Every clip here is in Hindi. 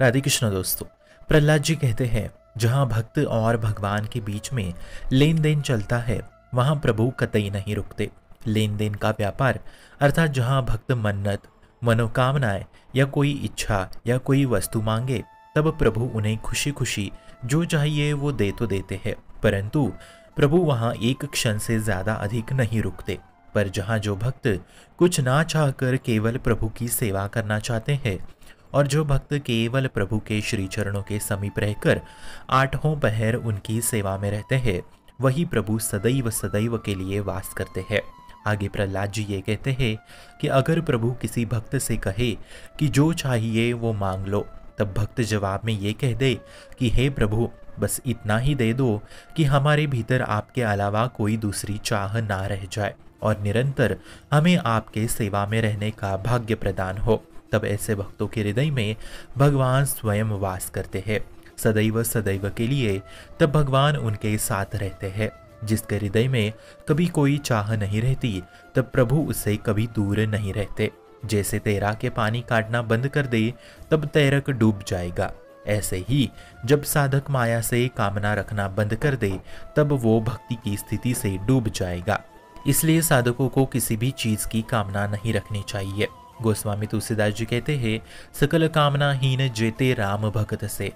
राधे कृष्ण दोस्तों प्रहलाद जी कहते हैं जहाँ भक्त और भगवान के बीच में लेन देन चलता है वहाँ प्रभु कतई नहीं रुकते लेन देन का व्यापार अर्थात जहाँ भक्त मन्नत मनोकामनाएं या कोई इच्छा या कोई वस्तु मांगे तब प्रभु उन्हें खुशी खुशी जो चाहिए वो दे तो देते हैं परंतु प्रभु वहाँ एक क्षण से ज़्यादा अधिक नहीं रुकते पर जहाँ जो भक्त कुछ ना कर केवल प्रभु की सेवा करना चाहते हैं और जो भक्त केवल प्रभु के श्री चरणों के समीप रहकर आठों पहर उनकी सेवा में रहते हैं वही प्रभु सदैव सदैव के लिए वास करते हैं आगे प्रहलाद जी ये कहते हैं कि अगर प्रभु किसी भक्त से कहे कि जो चाहिए वो मांग लो तब भक्त जवाब में ये कह दे कि हे प्रभु बस इतना ही दे दो कि हमारे भीतर आपके अलावा कोई दूसरी चाह ना रह जाए और निरंतर हमें आपके सेवा में रहने का भाग्य प्रदान हो तब ऐसे भक्तों के हृदय में भगवान स्वयं वास करते हैं सदैव सदैव के लिए तब भगवान उनके साथ रहते हैं जिसके हृदय में कभी कोई चाह नहीं रहती तब प्रभु उसे कभी दूर नहीं रहते जैसे तैरा के पानी काटना बंद कर दे तब तैरक डूब जाएगा ऐसे ही जब साधक माया से कामना रखना बंद कर दे तब वो भक्ति की स्थिति से डूब जाएगा इसलिए साधकों को किसी भी चीज़ की कामना नहीं रखनी चाहिए गोस्वामी तुलसीदास जी कहते हैं सकल कामना हीन जेते राम भगत से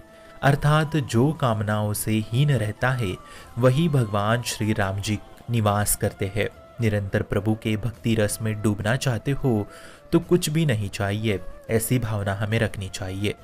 अर्थात जो कामनाओं से हीन रहता है वही भगवान श्री राम जी निवास करते हैं निरंतर प्रभु के भक्ति रस में डूबना चाहते हो तो कुछ भी नहीं चाहिए ऐसी भावना हमें रखनी चाहिए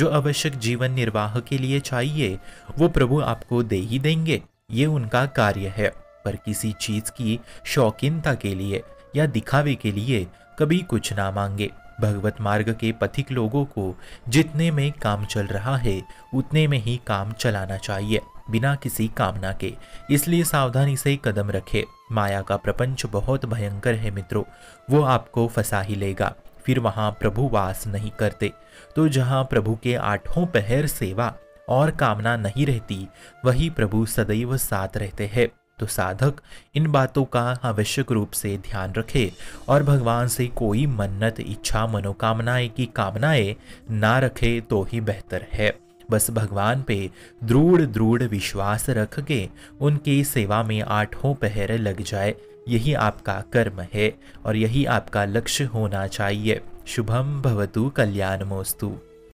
जो आवश्यक जीवन निर्वाह के लिए चाहिए वो प्रभु आपको दे ही देंगे ये उनका कार्य है पर किसी चीज़ की शौकीनता के लिए या दिखावे के लिए कभी कुछ ना मांगे भगवत मार्ग के पथिक लोगों को जितने में काम चल रहा है उतने में ही काम चलाना चाहिए बिना किसी कामना के इसलिए सावधानी से कदम रखे माया का प्रपंच बहुत भयंकर है मित्रों वो आपको फंसा ही लेगा फिर वहाँ प्रभु वास नहीं करते तो जहाँ प्रभु के आठों पहर सेवा और कामना नहीं रहती वही प्रभु सदैव साथ रहते हैं तो साधक इन बातों का आवश्यक रूप से ध्यान रखे और भगवान से कोई मन्नत इच्छा मनोकामनाएं की कामनाएं ना रखे तो ही बेहतर है बस भगवान पे दृढ़ दृढ़ विश्वास रख के उनकी सेवा में आठों पहर लग जाए यही आपका कर्म है और यही आपका लक्ष्य होना चाहिए शुभम भवतु कल्याणमोस्तु